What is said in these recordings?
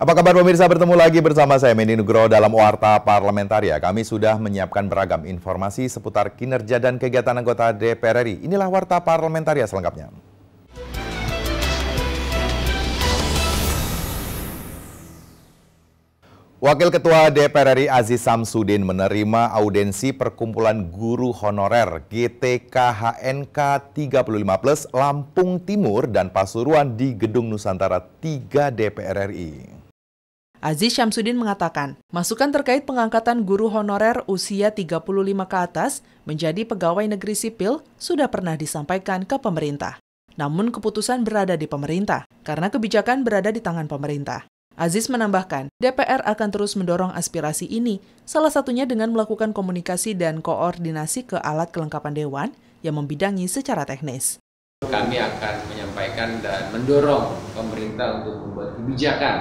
Apa kabar pemirsa? Bertemu lagi bersama saya Meni Nugroho dalam Warta Parlamentaria. Kami sudah menyiapkan beragam informasi seputar kinerja dan kegiatan anggota DPR RI. Inilah Warta Parlamentaria selengkapnya. Wakil Ketua DPR RI Aziz Samsudin menerima audensi Perkumpulan Guru Honorer GTKHNK 35 Plus Lampung Timur dan Pasuruan di Gedung Nusantara 3 DPR RI. Aziz Syamsuddin mengatakan, masukan terkait pengangkatan guru honorer usia 35 ke atas menjadi pegawai negeri sipil sudah pernah disampaikan ke pemerintah. Namun keputusan berada di pemerintah, karena kebijakan berada di tangan pemerintah. Aziz menambahkan, DPR akan terus mendorong aspirasi ini, salah satunya dengan melakukan komunikasi dan koordinasi ke alat kelengkapan dewan yang membidangi secara teknis. Kami akan menyampaikan dan mendorong pemerintah untuk membuat kebijakan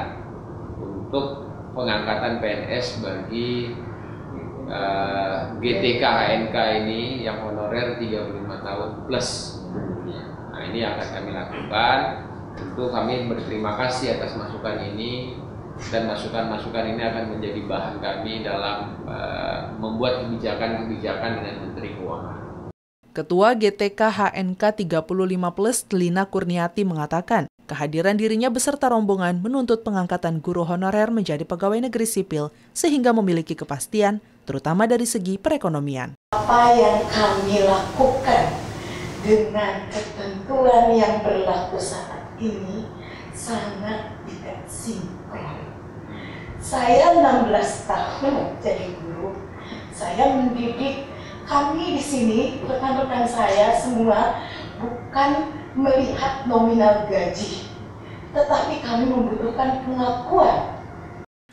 untuk pengangkatan PNS bagi uh, eh, GTK HNK ini yang honorer 35 tahun plus. Nah ini yang akan kami lakukan. Tentu kami berterima kasih atas masukan ini dan masukan-masukan ini akan menjadi bahan kami dalam uh, membuat kebijakan-kebijakan dengan Menteri Keuangan. Ketua GTK HNK 35 Plus Telina Kurniati mengatakan, Kehadiran dirinya beserta rombongan menuntut pengangkatan guru honorer menjadi pegawai negeri sipil sehingga memiliki kepastian, terutama dari segi perekonomian. Apa yang kami lakukan dengan ketentuan yang berlaku saat ini sangat tidak sinkron. Saya 16 tahun jadi guru, saya mendidik kami di sini, rekan-rekan saya semua bukan melihat nominal gaji, tetapi kami membutuhkan pengakuan.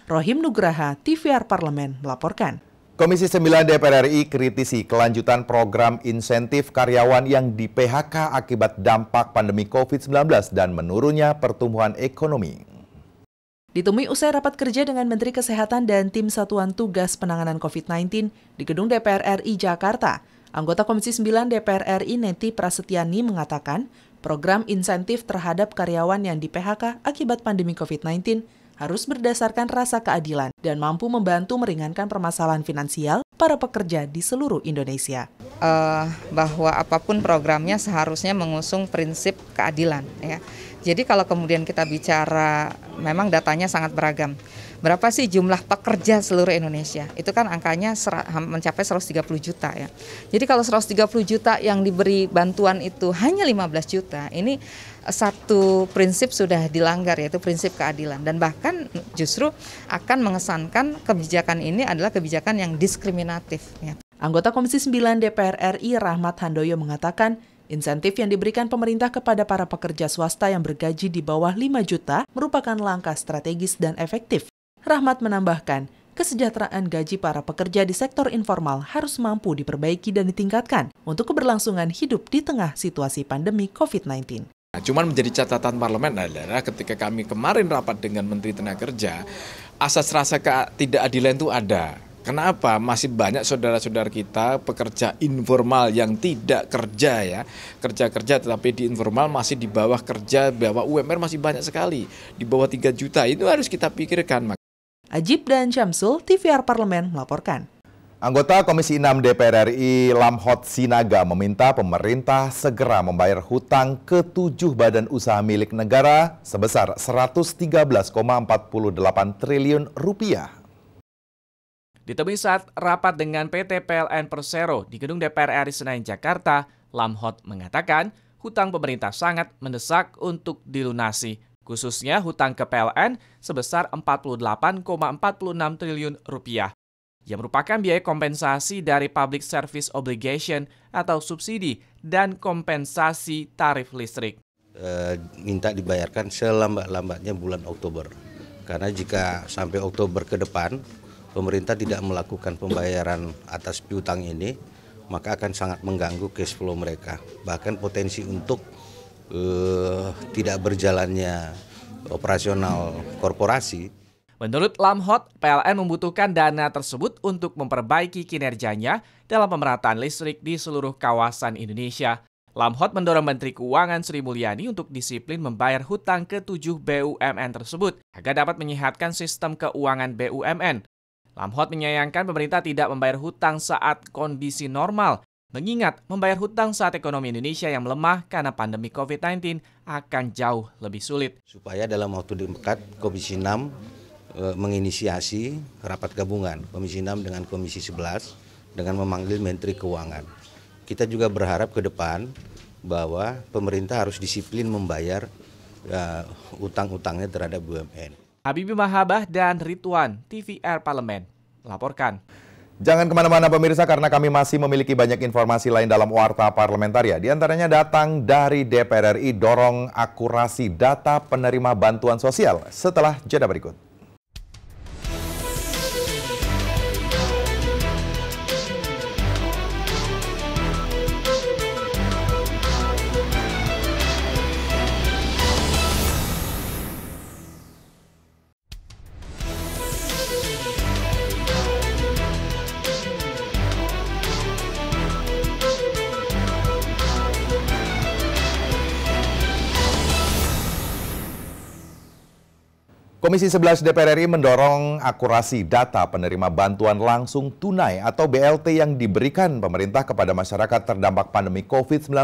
Rohim Nugraha, TVR Parlemen melaporkan. Komisi 9 DPR RI kritisi kelanjutan program insentif karyawan yang di-PHK akibat dampak pandemi COVID-19 dan menurunnya pertumbuhan ekonomi. Ditemui usai rapat kerja dengan Menteri Kesehatan dan Tim Satuan Tugas Penanganan COVID-19 di Gedung DPR RI Jakarta, Anggota Komisi 9 DPR RI Neti Prasetyani mengatakan, program insentif terhadap karyawan yang di PHK akibat pandemi COVID-19 harus berdasarkan rasa keadilan dan mampu membantu meringankan permasalahan finansial para pekerja di seluruh Indonesia. Uh, bahwa apapun programnya seharusnya mengusung prinsip keadilan. Ya. Jadi kalau kemudian kita bicara, memang datanya sangat beragam berapa sih jumlah pekerja seluruh Indonesia? Itu kan angkanya seratus mencapai 130 juta ya. Jadi kalau 130 juta yang diberi bantuan itu hanya 15 juta, ini eh, satu prinsip sudah dilanggar yaitu prinsip keadilan dan bahkan justru akan mengesankan kebijakan ini adalah kebijakan yang diskriminatif ya. Anggota Komisi 9 DPR RI Rahmat Handoyo mengatakan Insentif yang diberikan pemerintah kepada para pekerja swasta yang bergaji di bawah 5 juta merupakan langkah strategis dan efektif Rahmat menambahkan, kesejahteraan gaji para pekerja di sektor informal harus mampu diperbaiki dan ditingkatkan untuk keberlangsungan hidup di tengah situasi pandemi COVID-19. Nah, cuman menjadi catatan parlemen adalah ketika kami kemarin rapat dengan Menteri Tenaga Kerja, asas rasa ketidakadilan itu ada. Kenapa masih banyak saudara-saudara kita pekerja informal yang tidak kerja ya kerja-kerja tetapi di informal masih di bawah kerja di bawah UMR masih banyak sekali di bawah 3 juta itu harus kita pikirkan Ajib dan Syamsul, TVR Parlemen melaporkan. Anggota Komisi 6 DPR RI Lamhot Sinaga meminta pemerintah segera membayar hutang ke tujuh badan usaha milik negara sebesar 113,48 triliun rupiah. Ditemui saat rapat dengan PT PLN Persero di gedung DPR RI Senayan Jakarta, Lamhot mengatakan hutang pemerintah sangat mendesak untuk dilunasi khususnya hutang ke PLN sebesar 48,46 triliun rupiah yang merupakan biaya kompensasi dari Public Service Obligation atau subsidi dan kompensasi tarif listrik. E, minta dibayarkan selambat-lambatnya bulan Oktober. Karena jika sampai Oktober ke depan pemerintah tidak melakukan pembayaran atas piutang ini, maka akan sangat mengganggu cash flow mereka. Bahkan potensi untuk uh, tidak berjalannya operasional korporasi. Menurut Lamhot, PLN membutuhkan dana tersebut untuk memperbaiki kinerjanya dalam pemerataan listrik di seluruh kawasan Indonesia. Lamhot mendorong Menteri Keuangan Sri Mulyani untuk disiplin membayar hutang ke tujuh BUMN tersebut agar dapat menyehatkan sistem keuangan BUMN. Lamhot menyayangkan pemerintah tidak membayar hutang saat kondisi normal Mengingat membayar hutang saat ekonomi Indonesia yang melemah karena pandemi COVID-19 akan jauh lebih sulit. Supaya dalam waktu dekat Komisi 6 e, menginisiasi rapat gabungan Komisi 6 dengan Komisi 11 dengan memanggil Menteri Keuangan. Kita juga berharap ke depan bahwa pemerintah harus disiplin membayar e, utang-utangnya terhadap BUMN. Habibie Mahabah dan Rituan, TVR Parlemen, laporkan. Jangan kemana-mana pemirsa karena kami masih memiliki banyak informasi lain dalam warta parlementaria. Di antaranya datang dari DPR RI dorong akurasi data penerima bantuan sosial setelah jeda berikut. Komisi 11 DPR RI mendorong akurasi data penerima bantuan langsung tunai atau BLT yang diberikan pemerintah kepada masyarakat terdampak pandemi COVID-19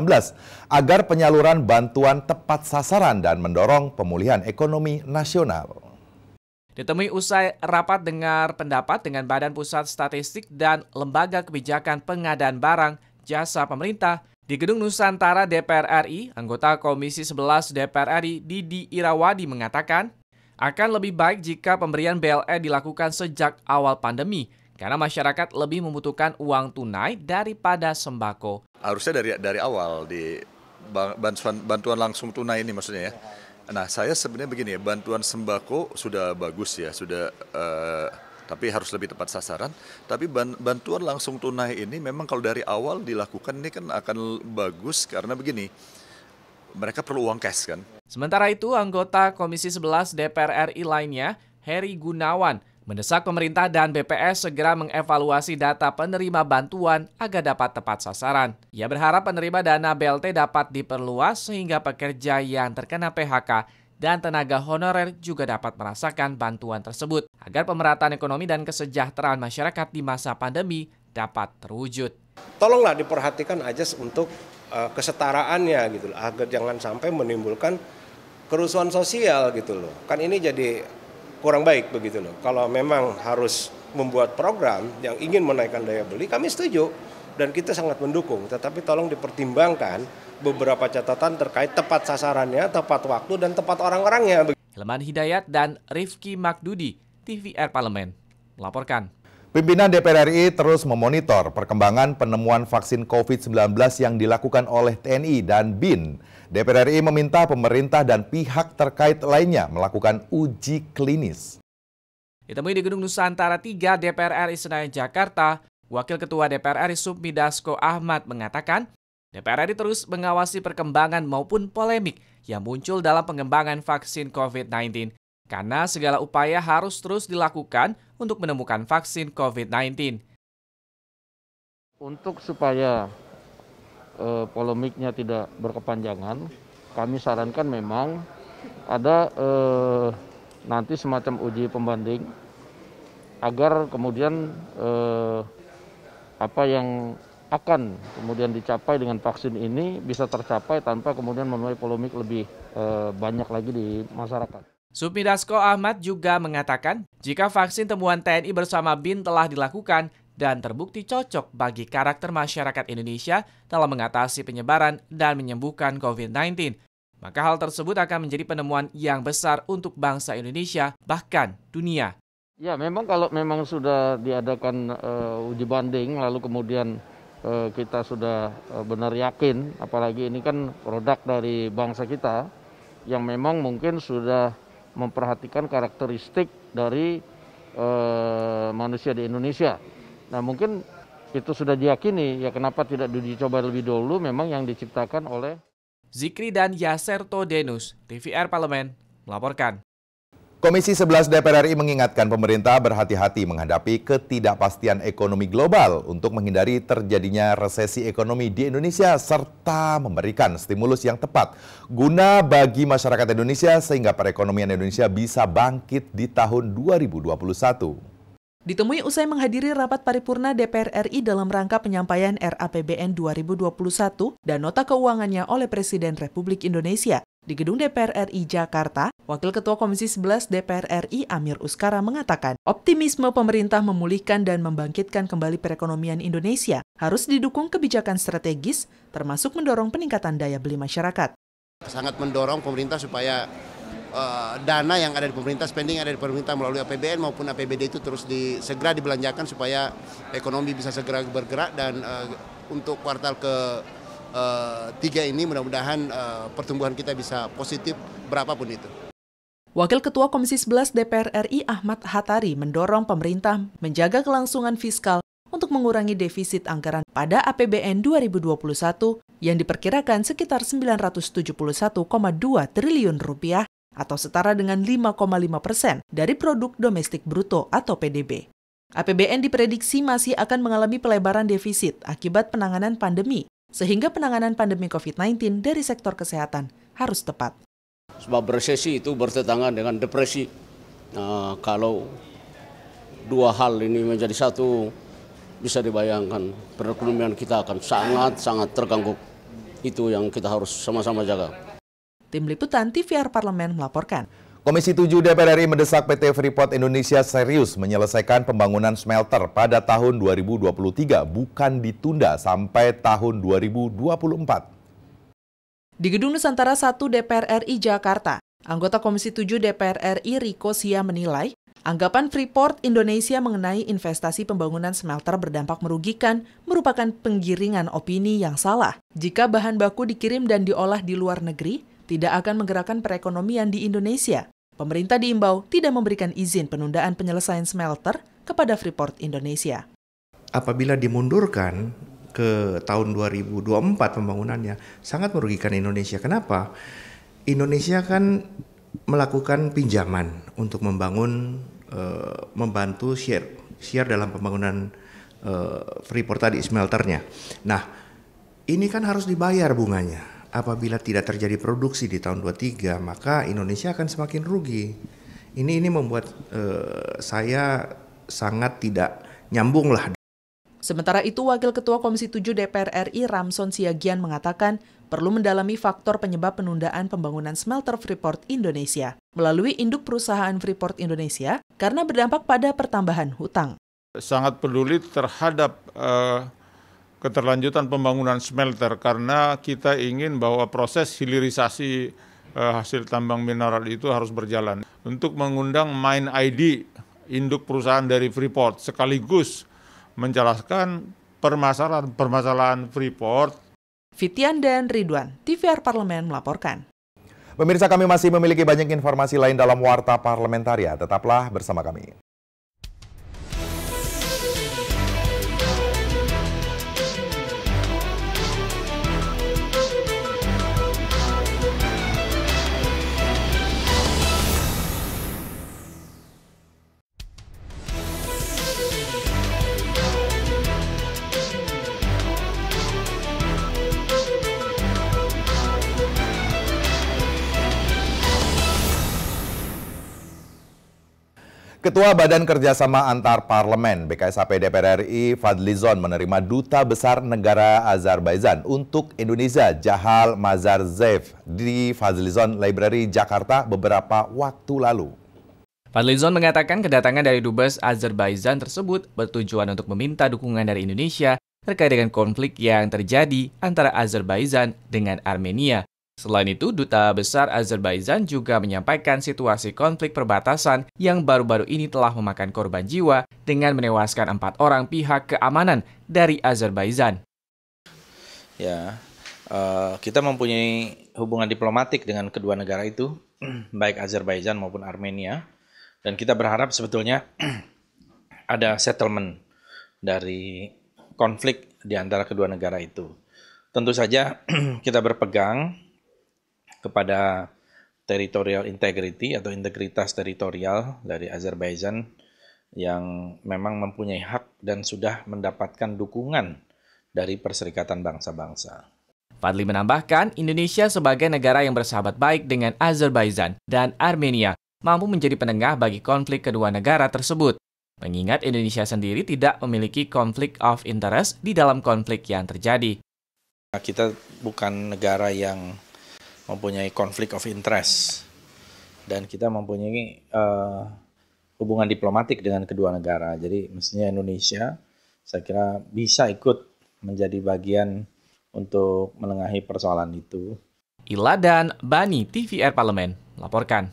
agar penyaluran bantuan tepat sasaran dan mendorong pemulihan ekonomi nasional. Ditemui usai rapat dengar pendapat dengan Badan Pusat Statistik dan Lembaga Kebijakan Pengadaan Barang Jasa Pemerintah, di Gedung Nusantara DPR RI, anggota Komisi 11 DPR RI Didi Irawadi mengatakan, akan lebih baik jika pemberian BLE dilakukan sejak awal pandemi karena masyarakat lebih membutuhkan uang tunai daripada sembako. Harusnya dari dari awal di bantuan bantuan langsung tunai ini maksudnya ya. Nah, saya sebenarnya begini ya, bantuan sembako sudah bagus ya, sudah uh, tapi harus lebih tepat sasaran. Tapi bantuan langsung tunai ini memang kalau dari awal dilakukan ini kan akan bagus karena begini mereka perlu uang cash kan. Sementara itu, anggota Komisi 11 DPR RI lainnya, Heri Gunawan, mendesak pemerintah dan BPS segera mengevaluasi data penerima bantuan agar dapat tepat sasaran. Ia berharap penerima dana BLT dapat diperluas sehingga pekerja yang terkena PHK dan tenaga honorer juga dapat merasakan bantuan tersebut agar pemerataan ekonomi dan kesejahteraan masyarakat di masa pandemi dapat terwujud. Tolonglah diperhatikan aja untuk Eh, kesetaraannya gitu loh agar jangan sampai menimbulkan kerusuhan sosial gitu loh kan ini jadi kurang baik begitu loh kalau memang harus membuat program yang ingin menaikkan daya beli kami setuju dan kita sangat mendukung tetapi tolong dipertimbangkan beberapa catatan terkait tepat sasarannya tepat waktu dan tepat orang-orangnya Leman Hidayat dan Rifki Makdudi TVR Parlemen melaporkan Pimpinan DPR RI terus memonitor perkembangan penemuan vaksin COVID-19 yang dilakukan oleh TNI dan BIN. DPR RI meminta pemerintah dan pihak terkait lainnya melakukan uji klinis. Ditemui di Gedung Nusantara 3 DPR RI Senayan Jakarta, Wakil Ketua DPR RI Submi Dasko Ahmad mengatakan, DPR RI terus mengawasi perkembangan maupun polemik yang muncul dalam pengembangan vaksin COVID-19 karena segala upaya harus terus dilakukan untuk menemukan vaksin COVID-19. Untuk supaya eh, polemiknya tidak berkepanjangan, kami sarankan memang ada eh, nanti semacam uji pembanding agar kemudian eh, apa yang akan kemudian dicapai dengan vaksin ini bisa tercapai tanpa kemudian menuai polemik lebih eh, banyak lagi di masyarakat. Dasko Ahmad juga mengatakan, jika vaksin temuan TNI bersama BIN telah dilakukan dan terbukti cocok bagi karakter masyarakat Indonesia dalam mengatasi penyebaran dan menyembuhkan COVID-19, maka hal tersebut akan menjadi penemuan yang besar untuk bangsa Indonesia, bahkan dunia. Ya, memang kalau memang sudah diadakan uh, uji banding, lalu kemudian uh, kita sudah uh, benar yakin, apalagi ini kan produk dari bangsa kita yang memang mungkin sudah memperhatikan karakteristik dari e, manusia di Indonesia. Nah mungkin itu sudah diyakini, ya kenapa tidak dicoba lebih dulu? memang yang diciptakan oleh... Zikri dan Yaser Todenus, TVR Parlemen, melaporkan. Komisi 11 DPR RI mengingatkan pemerintah berhati-hati menghadapi ketidakpastian ekonomi global untuk menghindari terjadinya resesi ekonomi di Indonesia serta memberikan stimulus yang tepat guna bagi masyarakat Indonesia sehingga perekonomian Indonesia bisa bangkit di tahun 2021. Ditemui usai menghadiri rapat paripurna DPR RI dalam rangka penyampaian RAPBN 2021 dan nota keuangannya oleh Presiden Republik Indonesia, di gedung DPR RI Jakarta, Wakil Ketua Komisi 11 DPR RI Amir Uskara mengatakan, optimisme pemerintah memulihkan dan membangkitkan kembali perekonomian Indonesia harus didukung kebijakan strategis, termasuk mendorong peningkatan daya beli masyarakat. Sangat mendorong pemerintah supaya uh, dana yang ada di pemerintah, spending yang ada di pemerintah melalui APBN maupun APBD itu terus di, segera dibelanjakan supaya ekonomi bisa segera bergerak dan uh, untuk kuartal ke Eh, tiga ini mudah-mudahan uh, pertumbuhan kita bisa positif berapapun itu. Wakil Ketua Komisi 11 DPR RI Ahmad Hatari mendorong pemerintah menjaga kelangsungan fiskal untuk mengurangi defisit anggaran pada APBN 2021 yang diperkirakan sekitar 971,2 triliun rupiah atau setara dengan 5,5 persen dari produk domestik bruto atau PDB. APBN diprediksi masih akan mengalami pelebaran defisit akibat penanganan pandemi sehingga penanganan pandemi COVID-19 dari sektor kesehatan harus tepat. Sebab resesi itu bertentangan dengan depresi. Nah, kalau dua hal ini menjadi satu, bisa dibayangkan perekonomian kita akan sangat-sangat terganggu. Itu yang kita harus sama-sama jaga. Tim Liputan TVR Parlemen melaporkan. Komisi 7 DPR RI mendesak PT Freeport Indonesia serius menyelesaikan pembangunan smelter pada tahun 2023, bukan ditunda sampai tahun 2024. Di Gedung Nusantara 1 DPR RI Jakarta, anggota Komisi 7 DPR RI Riko Sia menilai, anggapan Freeport Indonesia mengenai investasi pembangunan smelter berdampak merugikan merupakan penggiringan opini yang salah. Jika bahan baku dikirim dan diolah di luar negeri, tidak akan menggerakkan perekonomian di Indonesia. Pemerintah diimbau tidak memberikan izin penundaan penyelesaian smelter kepada Freeport Indonesia. Apabila dimundurkan ke tahun 2024 pembangunannya, sangat merugikan Indonesia. Kenapa? Indonesia kan melakukan pinjaman untuk membangun, e, membantu share, share dalam pembangunan e, Freeport tadi smelternya. Nah, ini kan harus dibayar bunganya apabila tidak terjadi produksi di tahun 23 maka Indonesia akan semakin rugi. Ini ini membuat uh, saya sangat tidak nyambung lah. Sementara itu, Wakil Ketua Komisi 7 DPR RI Ramson Siagian mengatakan perlu mendalami faktor penyebab penundaan pembangunan smelter Freeport Indonesia melalui induk perusahaan Freeport Indonesia karena berdampak pada pertambahan hutang. Sangat peduli terhadap uh, keterlanjutan pembangunan smelter karena kita ingin bahwa proses hilirisasi eh, hasil tambang mineral itu harus berjalan. Untuk mengundang Mine ID, induk perusahaan dari Freeport, sekaligus menjelaskan permasalahan-permasalahan Freeport. Fitian dan Ridwan, TVR Parlemen melaporkan. Pemirsa kami masih memiliki banyak informasi lain dalam Warta Parlementaria. Tetaplah bersama kami. Ketua Badan Kerjasama Antar Parlemen BKSAP DPR RI Fadlizon menerima Duta Besar Negara Azerbaijan untuk Indonesia Jahal Mazarzev di Fadlizon Library Jakarta beberapa waktu lalu. Fadlizon mengatakan kedatangan dari Dubes Azerbaijan tersebut bertujuan untuk meminta dukungan dari Indonesia terkait dengan konflik yang terjadi antara Azerbaijan dengan Armenia Selain itu, Duta Besar Azerbaijan juga menyampaikan situasi konflik perbatasan yang baru-baru ini telah memakan korban jiwa dengan menewaskan empat orang pihak keamanan dari Azerbaijan. Ya, eh, kita mempunyai hubungan diplomatik dengan kedua negara itu, baik Azerbaijan maupun Armenia, dan kita berharap sebetulnya ada settlement dari konflik di antara kedua negara itu. Tentu saja kita berpegang kepada territorial integrity atau integritas teritorial dari Azerbaijan yang memang mempunyai hak dan sudah mendapatkan dukungan dari Perserikatan Bangsa-Bangsa. Fadli menambahkan, Indonesia sebagai negara yang bersahabat baik dengan Azerbaijan dan Armenia mampu menjadi penengah bagi konflik kedua negara tersebut. Mengingat Indonesia sendiri tidak memiliki konflik of interest di dalam konflik yang terjadi. Kita bukan negara yang mempunyai konflik of interest dan kita mempunyai uh, hubungan diplomatik dengan kedua negara. Jadi mestinya Indonesia saya kira bisa ikut menjadi bagian untuk menengahi persoalan itu. Iladan Bani TVR Parlemen melaporkan.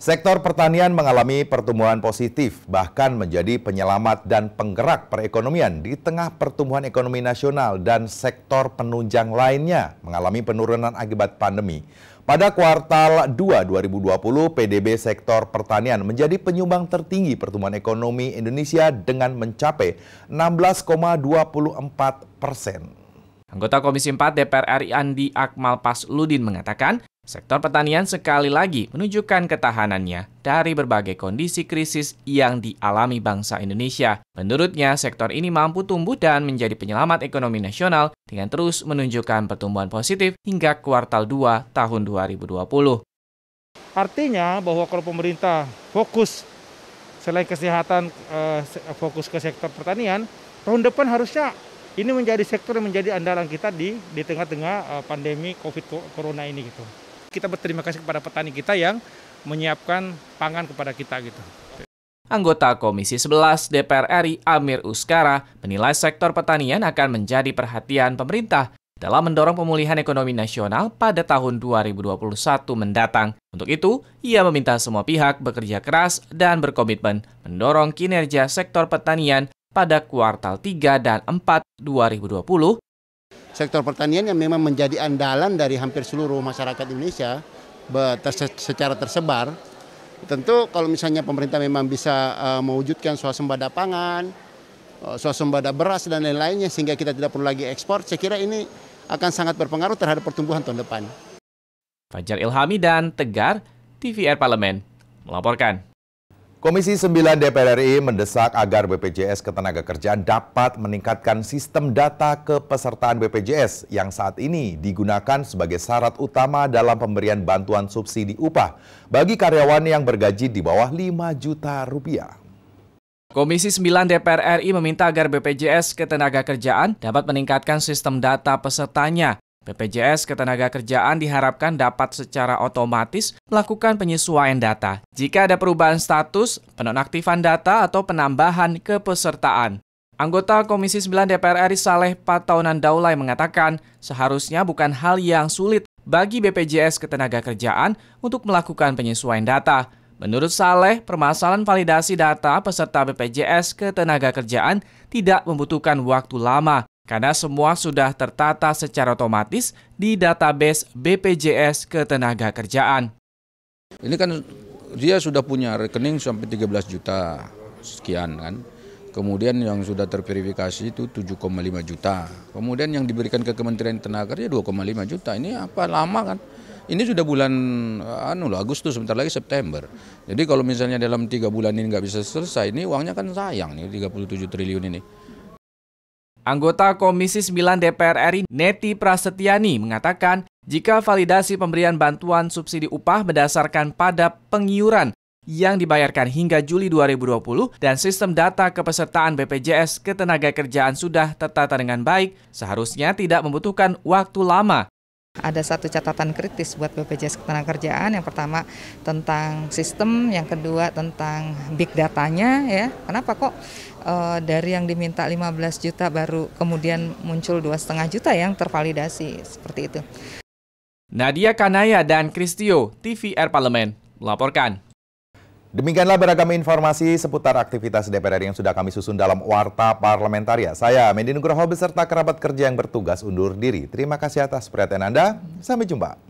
Sektor pertanian mengalami pertumbuhan positif, bahkan menjadi penyelamat dan penggerak perekonomian di tengah pertumbuhan ekonomi nasional dan sektor penunjang lainnya mengalami penurunan akibat pandemi. Pada kuartal 2 2020, PDB sektor pertanian menjadi penyumbang tertinggi pertumbuhan ekonomi Indonesia dengan mencapai 16,24 persen. Anggota Komisi 4 DPR RI Andi Akmal Pasludin mengatakan, Sektor pertanian sekali lagi menunjukkan ketahanannya dari berbagai kondisi krisis yang dialami bangsa Indonesia. Menurutnya, sektor ini mampu tumbuh dan menjadi penyelamat ekonomi nasional dengan terus menunjukkan pertumbuhan positif hingga kuartal 2 tahun 2020. Artinya bahwa kalau pemerintah fokus selain kesehatan eh, fokus ke sektor pertanian, tahun depan harusnya ini menjadi sektor yang menjadi andalan kita di di tengah-tengah eh, pandemi Covid corona ini gitu. Kita berterima kasih kepada petani kita yang menyiapkan pangan kepada kita gitu. Anggota Komisi 11 DPR RI Amir Uskara menilai sektor pertanian akan menjadi perhatian pemerintah dalam mendorong pemulihan ekonomi nasional pada tahun 2021 mendatang. Untuk itu, ia meminta semua pihak bekerja keras dan berkomitmen mendorong kinerja sektor pertanian pada kuartal 3 dan 4 2020 sektor pertanian yang memang menjadi andalan dari hampir seluruh masyarakat Indonesia secara tersebar. Tentu kalau misalnya pemerintah memang bisa eh, mewujudkan swasembada pangan, uh, eh, swasembada beras dan lain-lainnya sehingga kita tidak perlu lagi ekspor, saya kira ini akan sangat berpengaruh terhadap pertumbuhan tahun depan. Fajar Ilhami dan Tegar, TVR Parlemen, melaporkan. Komisi 9 DPR RI mendesak agar BPJS Ketenagakerjaan dapat meningkatkan sistem data kepesertaan BPJS yang saat ini digunakan sebagai syarat utama dalam pemberian bantuan subsidi upah bagi karyawan yang bergaji di bawah 5 juta rupiah. Komisi 9 DPR RI meminta agar BPJS Ketenagakerjaan dapat meningkatkan sistem data pesertanya BPJS Ketenagakerjaan diharapkan dapat secara otomatis melakukan penyesuaian data jika ada perubahan status, penonaktifan data, atau penambahan kepesertaan. Anggota Komisi 9 DPR RI Saleh Pataunan Daulay mengatakan, seharusnya bukan hal yang sulit bagi BPJS Ketenagakerjaan untuk melakukan penyesuaian data. Menurut Saleh, permasalahan validasi data peserta BPJS Ketenagakerjaan tidak membutuhkan waktu lama karena semua sudah tertata secara otomatis di database BPJS Ketenaga Kerjaan. Ini kan dia sudah punya rekening sampai 13 juta sekian kan. Kemudian yang sudah terverifikasi itu 7,5 juta. Kemudian yang diberikan ke Kementerian Tenaga Kerja 2,5 juta. Ini apa lama kan? Ini sudah bulan eh, anu loh, Agustus sebentar lagi September. Jadi kalau misalnya dalam tiga bulan ini nggak bisa selesai, ini uangnya kan sayang nih 37 triliun ini. Anggota Komisi 9 DPR RI Neti Prasetyani mengatakan jika validasi pemberian bantuan subsidi upah berdasarkan pada pengiuran yang dibayarkan hingga Juli 2020 dan sistem data kepesertaan BPJS ketenagakerjaan sudah tertata dengan baik, seharusnya tidak membutuhkan waktu lama ada satu catatan kritis buat BPJS Ketenagakerjaan. Yang pertama tentang sistem, yang kedua tentang big datanya ya. Kenapa kok e, dari yang diminta 15 juta baru kemudian muncul dua juta yang tervalidasi seperti itu. Nadia Kanaya dan Kristio, TVR Parlemen, melaporkan. Demikianlah beragam informasi seputar aktivitas DPR RI yang sudah kami susun dalam Warta Parlamentaria. Saya Mendi Nugroho beserta kerabat kerja yang bertugas undur diri. Terima kasih atas perhatian Anda. Sampai jumpa.